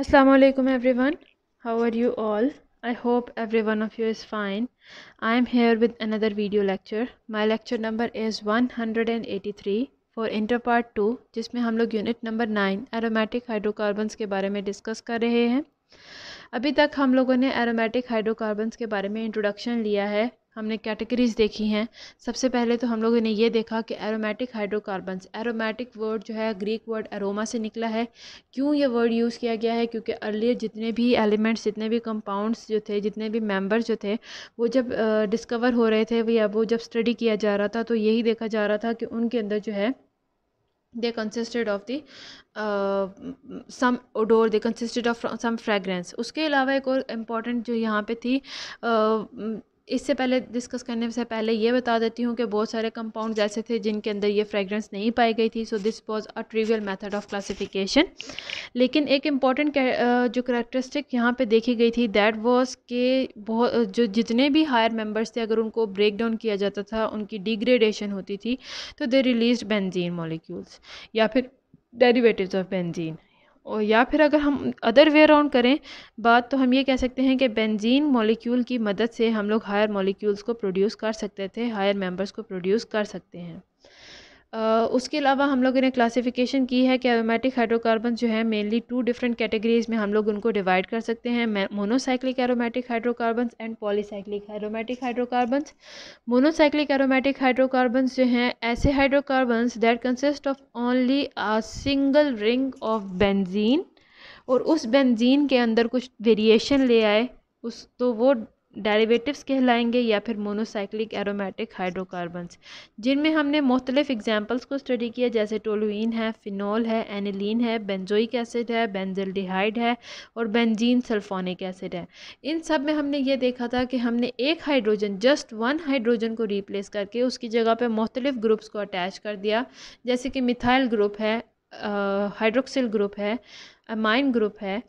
अस्सलाम वालेकुम everyone how are you all I hope every one of you is fine I am here with another video lecture my lecture number is one hundred and eighty three for inter part two जिसमें हम लोग unit number nine aromatic hydrocarbons के बारे में discuss कर रहे हैं अभी तक हम लोगों ने एरोमेटिक हाइड्रोकार्बन्स के बारे में इंट्रोडक्शन लिया है हमने कैटेगरीज़ देखी हैं सबसे पहले तो हम लोगों ने ये देखा कि एरोमेटिक हाइड्रोकार्बन्स एरोमेटिक वर्ड जो है ग्रीक वर्ड एरोमा से निकला है क्यों ये वर्ड यूज़ किया गया है क्योंकि अर्लियर जितने भी एलिमेंट्स जितने भी कंपाउंड्स जो थे जितने भी मेंबर्स जो थे वो जब डिस्कवर हो रहे थे या वो जब स्टडी किया जा रहा था तो यही देखा जा रहा था कि उनके अंदर जो है they consisted of the some odour they consisted of some fragrance उसके अलावा एक और इम्पॉर्टेंट जो यहाँ पे थी इससे पहले डिस्कस करने से पहले ये बता देती हूँ कि बहुत सारे कंपाउंड्स ऐसे थे जिनके अंदर ये फ्रेगरेंस नहीं पाई गई थी so this was a trivial method of classification लेकिन एक इम्पॉर्टेंट जो करेक्टरिस्टिक यहाँ पर देखी गई थी दैट वॉज के बहुत जो जितने भी हायर मेम्बर्स थे अगर उनको ब्रेक डाउन किया जाता था उनकी डिग्रेडेशन होती थी तो दे रिलीज बेंजीन मॉलिक्यूल्स या फिर डेरीवेटिव ऑफ बेंजीन और या फिर अगर हम अदर वे अराउंड करें बात तो हम ये कह सकते हैं कि बेंजीन मॉलिक्यूल की मदद से हम लोग हायर मॉलिक्यूल्स को प्रोड्यूस कर सकते थे हायर मेंबर्स को प्रोड्यूस कर सकते हैं उसके अलावा हम लोगों ने क्लासिफिकेशन की है कि एरोमेटिक हाइड्रोकार्बन जो है मेनली टू डिफरेंट कैटेगरीज में हम लोग उनको डिवाइड कर सकते हैं monocyclic aromatic hydrocarbon and polycyclic aromatic hydrocarbon monocyclic aromatic hydrocarbon जो हैं ऐसे hydrocarbon that consist of only a single ring of benzene और उस बेंजीन के अंदर कुछ वेरिएशन ले आए उस तो वो डेरिवेटिव्स कहलाएंगे या फिर मोनोसाइक्लिक एरोमेटिक हाइड्रोकार्बन्स जिनमें हमने मुख्तलिफ एग्जाम्पल्स को स्टडी किया जैसे टोलुइन है फ़िनोल है एनिलीन है बेंजोइक एसिड है बेंजलडिहाइड है और बेंजीन सल्फोनिक एसिड है इन सब में हमने ये देखा था कि हमने एक हाइड्रोजन जस्ट वन हाइड्रोजन को रिप्लेस करके उसकी जगह पर मुख्तलिफ ग्रुप्स को अटैच कर दिया जैसे कि मिथाइल ग्रुप है हाइड्रोक्सिल ग्रुप है अमाइन ग्रुप है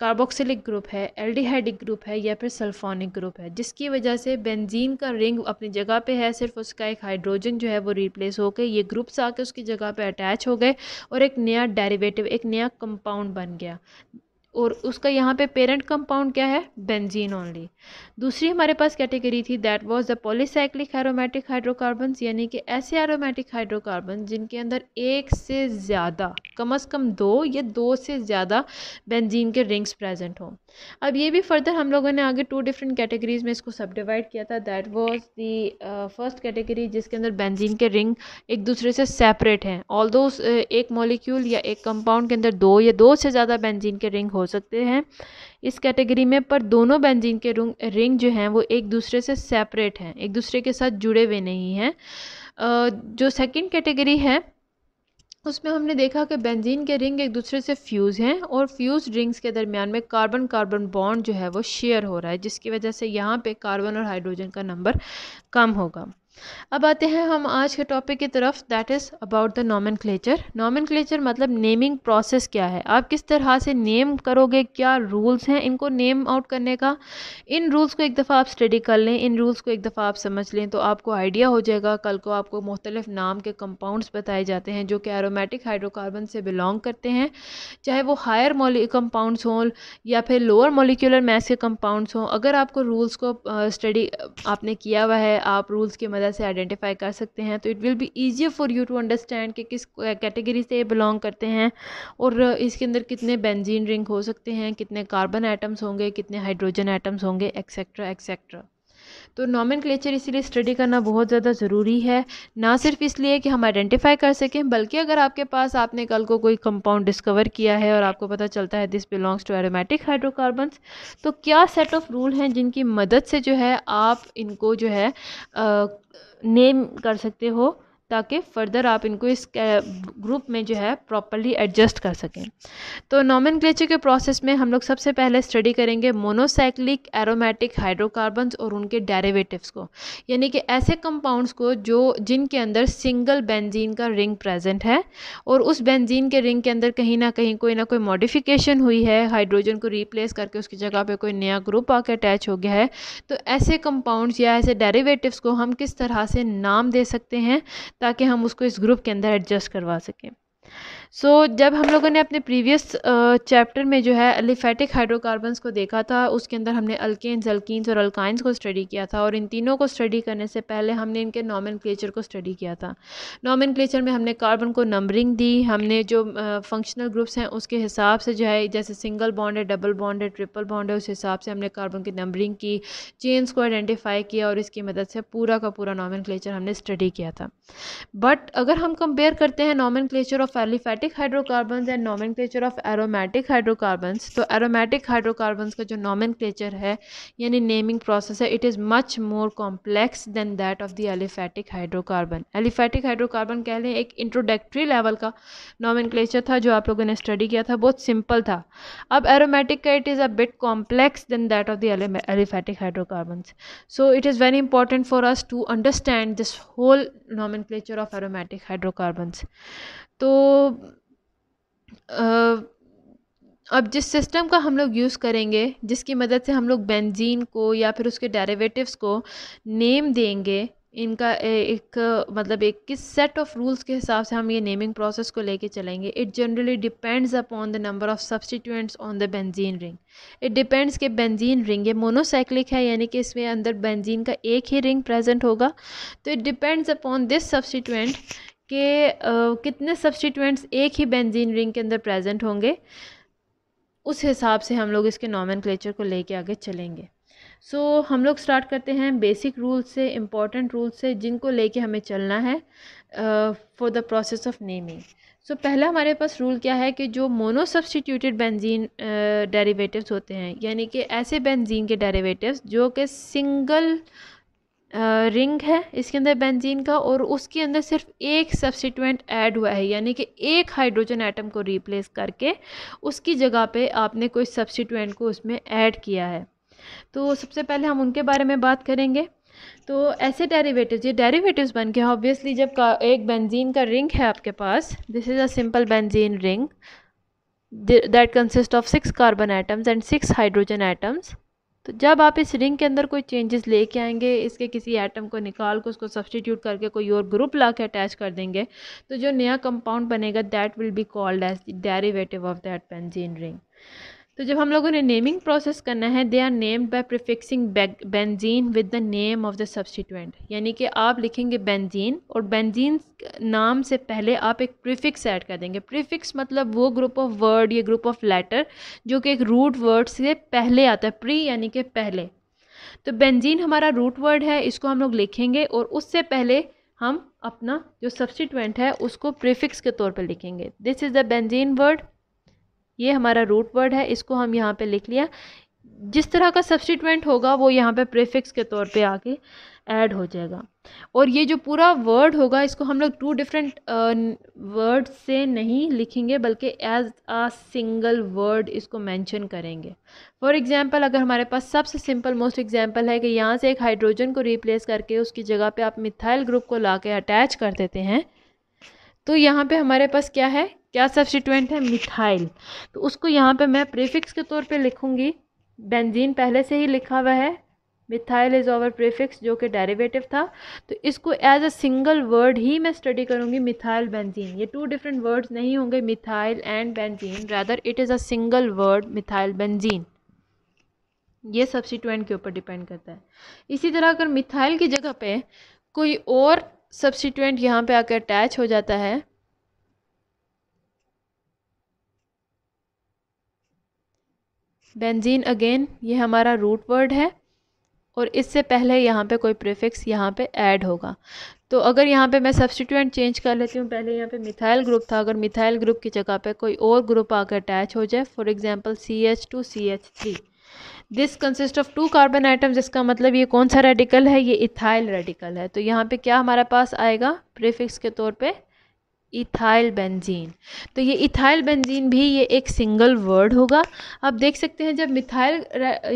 कार्बोक्सिलिक ग्रुप है एल्डिहाइडिक ग्रुप है या फिर सल्फोनिक ग्रुप है जिसकी वजह से बेंजीन का रिंग अपनी जगह पे है सिर्फ उसका एक हाइड्रोजन जो है वो रिप्लेस होकर ये ग्रुप्स आके उसकी जगह पे अटैच हो गए और एक नया डेरिवेटिव एक नया कंपाउंड बन गया और उसका यहाँ पे पेरेंट कंपाउंड क्या है बेंजीन ओनली दूसरी हमारे पास कैटेगरी थी that was the polycyclic aromatic hydrocarbon यानी कि ऐसे एरोमेटिक हाइड्रोकार्बन जिनके अंदर एक से ज़्यादा कम अज़ कम दो या दो से ज़्यादा बेंजीन के रिंग्स प्रेजेंट हों अब ये भी फर्दर हम लोगों ने आगे टू डिफरेंट कैटेगरीज में इसको सब डिवाइड किया था that was the first category जिसके अंदर बेंजीन के रिंग एक दूसरे से सेपरेट हैं ऑल दो uh, एक मॉलिक्यूल या एक कंपाउंड के अंदर दो या दो से ज़्यादा बेंजीन के रिंग हो सकते हैं इस कैटेगरी में पर दोनों बेंजीन के रिंग जो हैं वो एक दूसरे से सेपरेट हैं एक दूसरे के साथ जुड़े हुए नहीं हैं uh, जो सेकेंड कैटेगरी है उसमें हमने देखा कि बेंजीन के रिंग एक दूसरे से फ्यूज़ हैं और फ्यूज़ रिंग्स के दरमियान में कार्बन कार्बन बॉन्ड जो है वो शेयर हो रहा है जिसकी वजह से यहाँ पे कार्बन और हाइड्रोजन का नंबर कम होगा अब आते हैं हम आज के टॉपिक की तरफ that is about the nomenclature nomenclature मतलब नेमिंग प्रोसेस क्या है आप किस तरह से नेम करोगे क्या रूल्स हैं इनको नेम आउट करने का इन रूल्स को एक दफ़ा आप स्टडी कर लें इन रूल्स को एक दफ़ा आप समझ लें तो आपको आइडिया हो जाएगा कल को आपको मुख्तलिफ़ नाम के कंपाउंड्स बताए जाते हैं जो कि एरोमेटिक हाइड्रोकार्बन से बिलोंग करते हैं चाहे वो हायर कंपाउंड्स हों या फिर लोअर मोलिकुलर मैस के कंपाउंड्स हों अगर आपको रूल्स को स्टडी आपने किया हुआ है आप रूल्स की मदद तरह से आइडेंटिफाई कर सकते हैं तो it will be easier for you to understand कि किस कैटेगरी से ये बिलोंग करते हैं और इसके अंदर कितने बेंजीन रिंग हो सकते हैं कितने कार्बन आइटम्स होंगे कितने हाइड्रोजन आइटम्स होंगे एक्सेट्रा एक्सेट्रा तो नॉमिन क्लेचर इसीलिए स्टडी करना बहुत ज़्यादा ज़रूरी है ना सिर्फ इसलिए कि हम आइडेंटिफाई कर सकें बल्कि अगर आपके पास आपने कल को कोई कंपाउंड डिस्कवर किया है और आपको पता चलता है this belongs to aromatic hydrocarbons तो क्या सेट ऑफ रूल हैं जिनकी मदद से जो है आप इनको जो है नेम कर सकते हो ताकि फ़र्दर आप इनको इस ग्रुप में जो है प्रॉपरली एडजस्ट कर सकें तो नॉमिन के प्रोसेस में हम लोग सबसे पहले स्टडी करेंगे मोनोसाइक्लिक एरोमेटिक हाइड्रोकार्बन्स और उनके डेरिवेटिव्स को यानी कि ऐसे कंपाउंड्स को जो जिनके अंदर सिंगल बेंजीन का रिंग प्रेजेंट है और उस बेंजीन के रिंग के अंदर कहीं ना कहीं कोई ना कोई मॉडिफिकेशन हुई है हाइड्रोजन को रिप्लेस करके उसकी जगह पर कोई नया ग्रुप आके अटैच हो गया है तो ऐसे कंपाउंड्स या ऐसे डेरेवेटिव्स को हम किस तरह से नाम दे सकते हैं ताकि हम उसको इस ग्रुप के अंदर एडजस्ट करवा सकें सो so, जब हम लोगों ने अपने प्रीवियस चैप्टर में जो है एलिफेटिक हाइड्रोकार्बन्स को देखा था उसके अंदर हमने अल्केन्स अल्किन्स और अल्काइंस को स्टडी किया था और इन तीनों को स्टडी करने से पहले हमने इनके क्लेचर को स्टडी किया था नॉमन में हमने कार्बन को नंबरिंग दी हमने जो फंक्शनल ग्रुप्स हैं उसके हिसाब से जो है जैसे सिंगल बॉन्ड है डबल बॉन्ड है ट्रिपल बॉन्ड है उस हिसाब से हमने कार्बन की नंबरिंग की चेन्स को आइडेंटिफाई किया और इसकी मदद से पूरा का पूरा क्लेचर हमने स्टडी किया था बट अगर हम कंपेयर करते हैं nomen of aliphatic aromatic hydrocarbon and nomen of aromatic hydrocarbons तो एरोमेटिक हाइड्रोकार्बन्स का जो नॉमन है यानी नेमिंग प्रोसेस है it is much more complex than that of the aliphatic hydrocarbon aliphatic hydrocarbon कह लें एक इंट्रोडक्ट्री लेवल का नॉमन था जो आप लोगों ने स्टडी किया था बहुत सिंपल था अब एरोमेटिक का it is a bit complex than that of the aliphatic hydrocarbons so it is very important for us to understand this whole nomen of aromatic hydrocarbons तो अब जिस सिस्टम का हम लोग यूज़ करेंगे जिसकी मदद से हम लोग बेंजीन को या फिर उसके डेरिवेटिव्स को नेम देंगे इनका एक मतलब एक किस सेट ऑफ रूल्स के हिसाब से हम ये नेमिंग प्रोसेस को लेके चलेंगे it generally depends upon the number of substituents on the benzene ring it depends के बेंजीन रिंग ये मोनोसाइक्लिक है यानी कि इसमें अंदर बेंजीन का एक ही रिंग प्रेजेंट होगा तो it depends upon this substituent के uh, कितने सब्सटीट्यूएंट्स एक ही बेंजीन रिंग के अंदर प्रेजेंट होंगे उस हिसाब से हम लोग इसके नॉमन को लेके आगे चलेंगे सो so, हम लोग स्टार्ट करते हैं बेसिक रूल से इम्पॉर्टेंट रूल से जिनको लेके हमें चलना है for the process of naming so पहला हमारे पास रूल क्या है कि जो मोनो सब्सटीट्यूटेड बेंजीन डेरिवेटिव्स होते हैं यानी कि ऐसे बेंजीन के डेरिवेटिव्स जो कि सिंगल रिंग है इसके अंदर बेंजीन का और उसके अंदर सिर्फ एक सब्सटीट्यूएंट ऐड हुआ है यानी कि एक हाइड्रोजन एटम को रिप्लेस करके उसकी जगह पे आपने कोई सब्सटीट्यूएंट को उसमें ऐड किया है तो सबसे पहले हम उनके बारे में बात करेंगे तो ऐसे डेरिवेटिव्स ये डेरिवेटिव्स बन गए ऑब्वियसली जब का एक बेंजीन का रिंग है आपके पास this is a simple benzene ring that consist of six carbon atoms and six hydrogen atoms तो जब आप इस रिंग के अंदर कोई चेंजेस लेके आएंगे इसके किसी आइटम को निकाल के उसको सब्सटीट्यूट करके कोई और ग्रुप ला के अटैच कर देंगे तो जो नया कंपाउंड बनेगा that will be called as derivative of that benzene ring तो जब हम लोगों ने नेमिंग प्रोसेस करना है they are named by prefixing benzene with the name of the substituent यानी कि आप लिखेंगे बेंजीन और बेंजीन नाम से पहले आप एक प्रीफिक्स ऐड कर देंगे प्रीफिक्स मतलब वो ग्रुप ऑफ वर्ड या ग्रुप ऑफ लेटर जो कि एक रूट वर्ड से पहले आता है प्री यानी कि पहले तो बेंजीन हमारा रूट वर्ड है इसको हम लोग लिखेंगे और उससे पहले हम अपना जो सब्सटीट्यूएंट है उसको प्रीफिक्स के तौर पर लिखेंगे this is the benzene word ये हमारा रूट वर्ड है इसको हम यहाँ पे लिख लिया जिस तरह का सब्सटीटमेंट होगा वो यहाँ पे प्रीफिक्स के तौर पे आके ऐड हो जाएगा और ये जो पूरा वर्ड होगा इसको हम लोग टू डिफरेंट वर्ड से नहीं लिखेंगे बल्कि एज आ सिंगल वर्ड इसको मेंशन करेंगे फॉर एग्जांपल अगर हमारे पास सबसे सिंपल मोस्ट एग्जांपल है कि यहाँ से एक हाइड्रोजन को रिप्लेस करके उसकी जगह पर आप मिथाइल ग्रुप को ला के अटैच कर देते हैं तो यहाँ पर हमारे पास क्या है क्या सब्सिट्यूएंट है मिथाइल तो उसको यहाँ पे मैं प्रीफिक्स के तौर पे लिखूँगी बेंजीन पहले से ही लिखा हुआ है मिथाइल इज़ ओवर प्रीफिक्स जो कि डेरिवेटिव था तो इसको एज अ सिंगल वर्ड ही मैं स्टडी करूँगी मिथाइल बेंजीन ये टू डिफरेंट वर्ड्स नहीं होंगे methyl and benzene rather it is a single word methyl benzene ये सब्सिट्यूएंट के ऊपर डिपेंड करता है इसी तरह अगर मिथाइल की जगह पे कोई और सब्सिट्यूएंट यहाँ पे आकर अटैच हो जाता है बेंजीन अगेन ये हमारा रूट वर्ड है और इससे पहले यहाँ पे कोई प्रीफिक्स यहाँ पे ऐड होगा तो अगर यहाँ पे मैं सब्सटीट्यूएंट चेंज कर लेती हूँ पहले यहाँ पे मिथाइल ग्रुप था अगर मिथाइल ग्रुप की जगह पे कोई और ग्रुप आकर अटैच हो जाए for example C H two C H three this consist of two carbon atom जिसका मतलब ये कौन सा रेडिकल है ये इथाइल रेडिकल है तो यहाँ पर क्या हमारे पास आएगा प्रीफिक्स के तौर पर इथाइल बेंजीन तो ये इथाइल बेंजीन भी ये एक सिंगल वर्ड होगा आप देख सकते हैं जब मिथाइल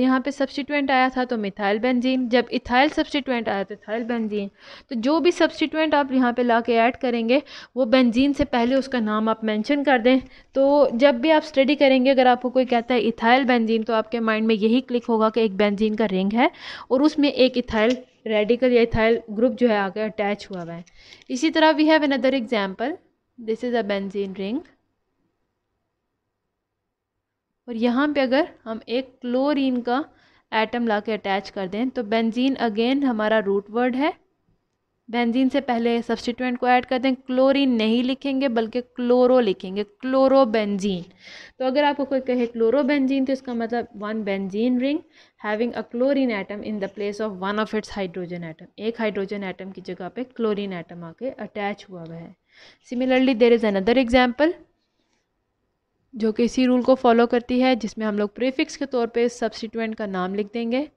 यहाँ पे सब्सटीट्यूंट आया था तो मिथाइल बेंजीन जब इथाइल सब्सटीट्यूंट आया तो इथाइल बेंजीन तो जो भी सब्सटीट्यूंट आप यहाँ पे ला के ऐड करेंगे वो बेंजीन से पहले उसका नाम आप मैंशन कर दें तो जब भी आप स्टडी करेंगे अगर आपको कोई कहता है इथाइल बेंजीन तो आपके माइंड में यही क्लिक होगा कि एक बेंजीन का रिंग है और उसमें एक इथाइल रेडिकल या इथाइल ग्रुप जो है आगे अटैच हुआ हुआ है इसी तरह we have another example this is a benzene ring और यहाँ पे अगर हम एक क्लोरीन का एटम ला के अटैच कर दें तो बेंजीन अगेन हमारा रूट वर्ड है बेंजीन से पहले सब्सटीट्यूएंट को ऐड कर दें क्लोरीन नहीं लिखेंगे बल्कि क्लोरो लिखेंगे क्लोरो बेंजीन तो अगर आपको कोई कहे क्लोरो बेंजीन तो इसका मतलब one benzene ring having a chlorine atom in the place of one of its hydrogen atom एक हाइड्रोजन एटम की जगह पे क्लोरीन एटम आके अटैच हुआ हुआ है similarly there is another example जो कि इसी रूल को फॉलो करती है जिसमें हम लोग प्रीफिक्स के तौर पे सब्सिट्यूएंट का नाम लिख देंगे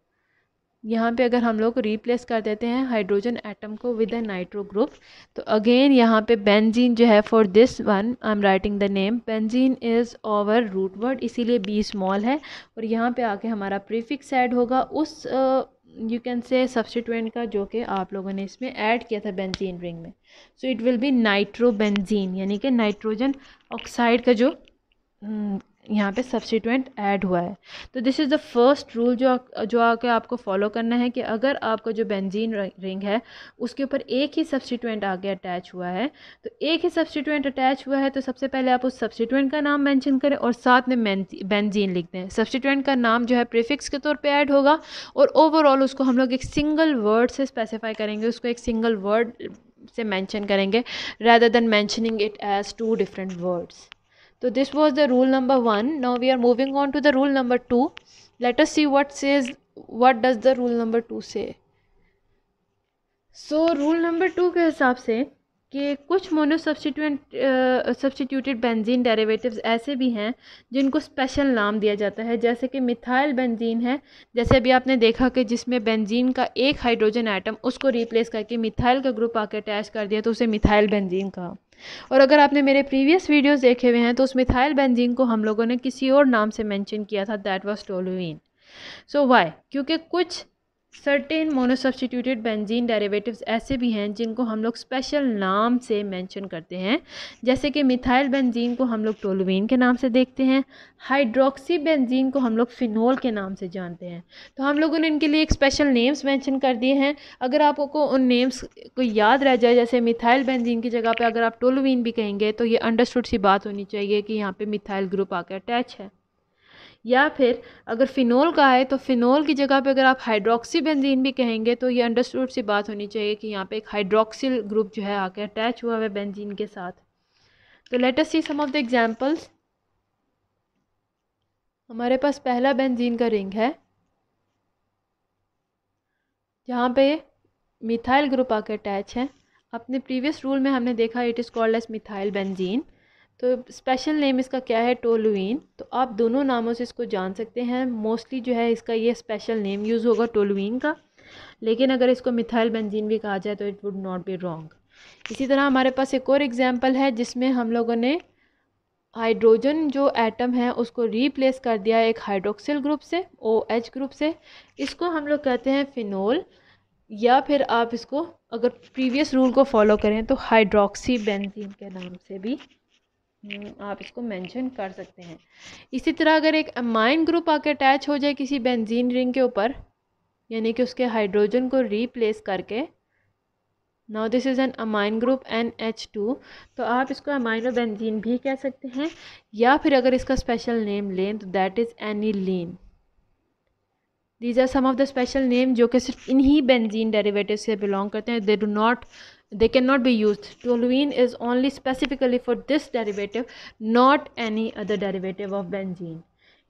यहाँ पे अगर हम लोग रिप्लेस कर देते हैं हाइड्रोजन एटम को विद ए नाइट्रो ग्रुप तो अगेन यहाँ पे बेंजीन जो है for this one I am writing the name benzene is over root word इसीलिए बी स्मॉल है और यहाँ पे आके हमारा प्रीफिक्स ऐड होगा उस यू कैन से सब्सिटेंट का जो कि आप लोगों ने इसमें ऐड किया था बेंजीन रिंग में so it will be nitrobenzene यानी कि नाइट्रोजन ऑक्साइड का जो हम्म, यहाँ पे सब्सिटेंट ऐड हुआ है तो this is the first rule जो जो आके आपको फॉलो करना है कि अगर आपका जो बेंजीन रिंग है उसके ऊपर एक ही सब्सिटेंट आगे अटैच हुआ है तो एक ही सब्सिटेंट अटैच हुआ है तो सबसे पहले आप उस सब्सिटेंट का नाम मेंशन करें और साथ में बेंजीन लिख दें सब्सिटेंट का नाम जो है प्रिफिक्स के तौर पर ऐड होगा और ओवरऑल उसको हम लोग एक सिंगल वर्ड से स्पेसिफाई करेंगे उसको एक सिंगल वर्ड से मैंशन करेंगे rather than mentioning it as two different words तो this was the rule number one now we are moving on to the rule number two let us see what says what does the rule number two say so rule number to के हिसाब से कि कुछ mono substitute substituted benzene derivatives ऐसे भी हैं जिनको special नाम दिया जाता है जैसे कि मिथाइल बेंजीन है जैसे अभी आपने देखा कि जिसमें बेंजीन का एक हाइड्रोजन आइटम उसको रिप्लेस करके मिथाइल का ग्रुप आके अटैच कर दिया तो उसे मिथाइल बेंजीन कहा और अगर आपने मेरे प्रीवियस वीडियोस देखे हुए हैं तो उस मिथाइल बेंजीन को हम लोगों ने किसी और नाम से मेंशन किया था that was toluene so why क्योंकि कुछ सर्टेन मोनोसब्सटीट्यूटेड बेंजीन डेरिवेटिव्स ऐसे भी हैं जिनको हम लोग स्पेशल नाम से मेंशन करते हैं जैसे कि मिथाइल बेंजीन को हम लोग टोलुइन के नाम से देखते हैं हाइड्रोक्सी बेंजीन को हम लोग फिनोल के नाम से जानते हैं तो हम लोगों ने इनके लिए एक स्पेशल नेम्स मेंशन कर दिए हैं अगर आपको उन नेम्स को याद रह जाए जैसे मिथाइल बेंजीन की जगह पर अगर आप टोलुइन भी कहेंगे तो ये अंडरस्टूड सी बात होनी चाहिए कि यहाँ पर मिथाइल ग्रुप आकर अटैच है या फिर अगर फ़िनोल का है तो फ़िनोल की जगह पे अगर आप हाइड्रोक्सी बेंजीन भी कहेंगे तो ये अंडरस्टूड सी बात होनी चाहिए कि यहाँ पे एक हाइड्रोक्सिल ग्रुप जो है आके अटैच हुआ है बेंजीन के साथ तो let us see some of the examples हमारे पास पहला बेंजीन का रिंग है जहाँ पे मिथाइल ग्रुप आके अटैच है अपने प्रीवियस रूल में हमने देखा it is called as methyl benzene तो स्पेशल नेम इसका क्या है टोलुइन तो आप दोनों नामों से इसको जान सकते हैं मोस्टली जो है इसका ये स्पेशल नेम यूज़ होगा टोलुइन का लेकिन अगर इसको मिथाइल बेंजीन भी कहा जाए तो it would not be wrong इसी तरह हमारे पास एक और एग्जाम्पल है जिसमें हम लोगों ने हाइड्रोजन जो एटम है उसको रिप्लेस कर दिया एक हाइड्रोक्सिल ग्रुप से ओ एच ग्रुप से इसको हम लोग कहते हैं फिनोल या फिर आप इसको अगर प्रीवियस रूल को फॉलो करें तो हाइड्रोक्सी बेंजीन के नाम से भी हम्म, आप इसको मेंशन कर सकते हैं इसी तरह अगर एक अमाइन ग्रुप आके अटैच हो जाए किसी बेंजीन रिंग के ऊपर यानी कि उसके हाइड्रोजन को रीप्लेस करके now this is an amine group N H two तो आप इसको अमाइनो बेंजीन भी कह सकते हैं या फिर अगर इसका स्पेशल नेम लें तो that is aniline these are some of the special name जो कि सिर्फ इन्हीं बेंजीन डेरिवेटिव से बिलोंग करते हैं they do not they cannot be used toluene is only specifically for this derivative not any other derivative of benzene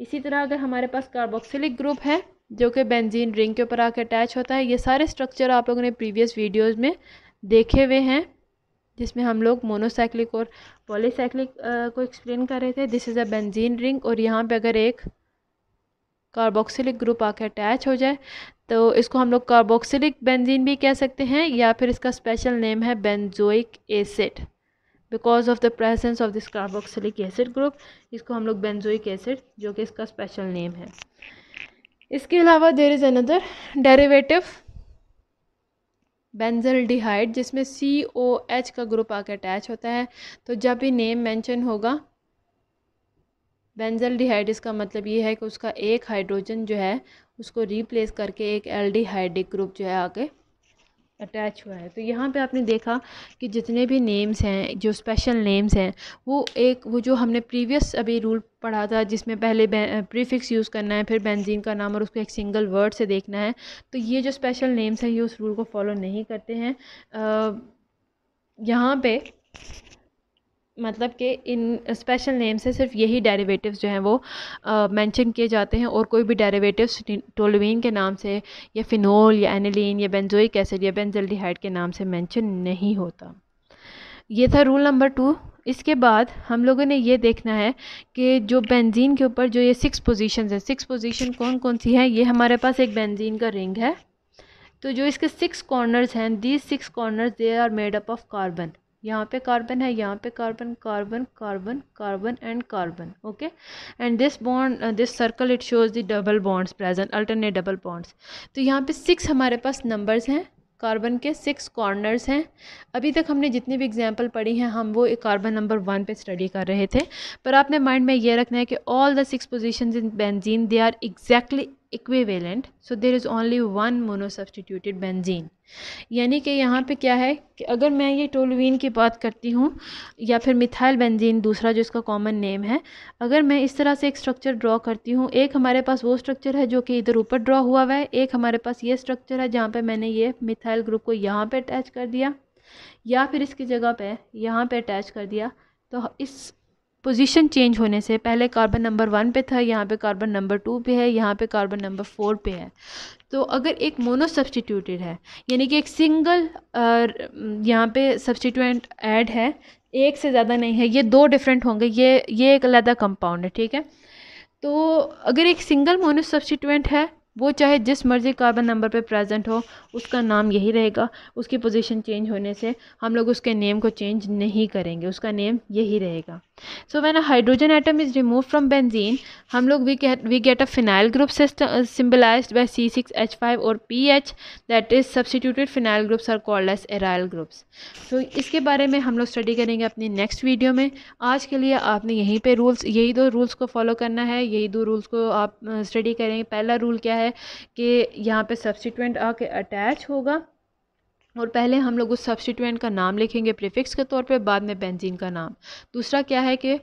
इसी तरह अगर हमारे पास कार्बोक्सिलिक ग्रुप है जो कि बेंजीन रिंग के ऊपर आके अटैच होता है ये सारे स्ट्रक्चर आप लोगों ने प्रीवियस वीडियोस में देखे हुए हैं जिसमें हम लोग मोनोसाइक्लिक और पॉलीसाइक्लिक को एक्सप्लेन कर रहे थे this is a benzene ring और यहाँ पे अगर एक कार्बोक्सिलिक ग्रुप आके अटैच हो जाए तो इसको हम लोग कार्बोक्सिलिक बेंजीन भी कह सकते हैं या फिर इसका स्पेशल नेम है benzoic acid because of the presence of this carboxylic acid group इसको हम लोग बेंजोइक एसिड जो कि इसका स्पेशल नेम है इसके अलावा there is another derivative benzaldehyde जिसमें सी ओ एच का ग्रुप आकर अटैच होता है तो जब भी नेम मैंशन होगा बेंजल डिहाइड इसका मतलब ये है कि उसका एक हाइड्रोजन जो है उसको रिप्लेस करके एक एल ग्रुप जो है आगे अटैच हुआ है तो यहाँ पे आपने देखा कि जितने भी नेम्स हैं जो स्पेशल नेम्स हैं वो एक वो जो हमने प्रीवियस अभी रूल पढ़ा था जिसमें पहले प्रीफिक्स यूज़ करना है फिर बेंजीन का नाम और उसको एक सिंगल वर्ड से देखना है तो ये जो स्पेशल नेम्स हैं ये उस रूल को फॉलो नहीं करते हैं यहाँ पे मतलब कि इन स्पेशल नेम से सिर्फ यही डेरिवेटिव्स जो हैं वो मेंशन किए जाते हैं और कोई भी डेरिवेटिव्स टोलुइन के नाम से या फिनोल या एनिलीन या बेंजोइक एसिड या बेंजल्डिहाइड के नाम से मेंशन नहीं होता ये था रूल नंबर टू इसके बाद हम लोगों ने ये देखना है कि जो बेंजीन के ऊपर जो ये सिक्स पोजिशन है सिक्स पोजिशन कौन कौन सी है ये हमारे पास एक बेंजीन का रिंग है तो जो इसके सिक्स कॉर्नर्स हैं these six corners they are made up of carbon यहाँ पे कार्बन है यहाँ पे carbon carbon carbon carbon and carbon okay and this bond this circle it shows the double bonds present alternate double bonds तो यहाँ पे six हमारे पास नंबर्स हैं कार्बन के सिक्स कॉर्नर्स हैं अभी तक हमने जितनी भी एग्जांपल पढ़ी हैं हम वो एक कार्बन नंबर वन पे स्टडी कर रहे थे पर आपने माइंड में ये रखना है कि all the six positions in benzene they are exactly equivalent so there is only one mono substituted benzene यानी कि यहाँ पे क्या है कि अगर मैं ये टोलवीन की बात करती हूँ या फिर मिथाइल बेंजीन दूसरा जो इसका कॉमन नेम है अगर मैं इस तरह से एक स्ट्रक्चर ड्रॉ करती हूँ एक हमारे पास वो स्ट्रक्चर है जो कि इधर ऊपर ड्रॉ हुआ हुआ है एक हमारे पास ये स्ट्रक्चर है जहाँ पर मैंने ये मिथाइल ग्रुप को यहाँ पर अटैच कर दिया या फिर इसकी जगह पर यहाँ पर अटैच कर दिया तो इस पोजीशन चेंज होने से पहले कार्बन नंबर वन पे था यहाँ पे कार्बन नंबर टू पे है यहाँ पे कार्बन नंबर फोर पे है तो अगर एक मोनो सब्सटीट्यूटेड है यानी कि एक सिंगल यहाँ पे सब्सटीट्यूएंट ऐड है एक से ज़्यादा नहीं है ये दो डिफरेंट होंगे ये ये एक अलहदा कंपाउंड है ठीक है तो अगर एक सिंगल मोनो सब्सटीट्यूएंट है वो चाहे जिस मर्ज़ी कार्बन नंबर पे प्रेजेंट हो उसका नाम यही रहेगा उसकी पोजीशन चेंज होने से हम लोग उसके नेम को चेंज नहीं करेंगे उसका नेम यही रहेगा so when hydrogen atom is remove from benzene हम लोग we we get a phenyl group symbolize by C six H five और P H that is substituted phenyl groups are called as aryl groups so इसके बारे में हम लोग study करेंगे अपनी नेक्स्ट वीडियो में आज के लिए आपने यहीं पर रूल्स यही दो रूल्स को फॉलो करना है यही दो रूल्स को आप स्टडी uh, करेंगे पहला रूल क्या है है कि यहाँ पे सब्सिटेंट आके अटैच होगा और पहले हम लोग उस सब्सटीट्यूएंट का नाम लिखेंगे प्रीफिक्स के तौर पे बाद में बेंजीन का नाम दूसरा क्या है कि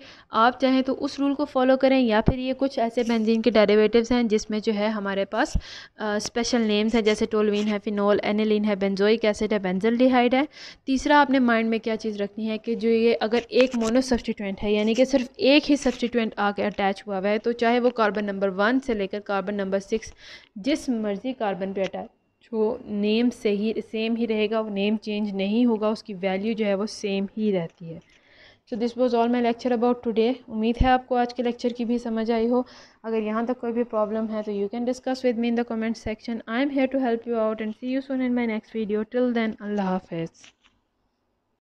आप चाहें तो उस रूल को फॉलो करें या फिर ये कुछ ऐसे बेंजीन के डेरिवेटिव्स हैं जिसमें जो है हमारे पास आ, स्पेशल नेम्स हैं जैसे टोलवीन है फिनोल एनिलीन है बेंजोइक एसिड है बेंजल डिहाइड है तीसरा आपने माइंड में क्या चीज़ रखनी है कि जो ये अगर एक मोनो सब्सटीटेंट है यानी कि सिर्फ एक ही सब्सटीटेंट आके अटैच हुआ हुआ है तो चाहे वो कार्बन नंबर वन से लेकर कार्बन नंबर सिक्स जिस मर्ज़ी कार्बन पर अटैच जो तो नेम से ही सेम ही रहेगा वो नेम चेंज नहीं होगा उसकी वैल्यू जो है वो सेम ही रहती है so this was all my lecture about today उम्मीद है आपको आज के लेक्चर की भी समझ आई हो अगर यहाँ तक कोई भी प्रॉब्लम है तो you can discuss with me in the comment section I am here to help you out and see you soon in my next video till then अल्लाह हाफिज़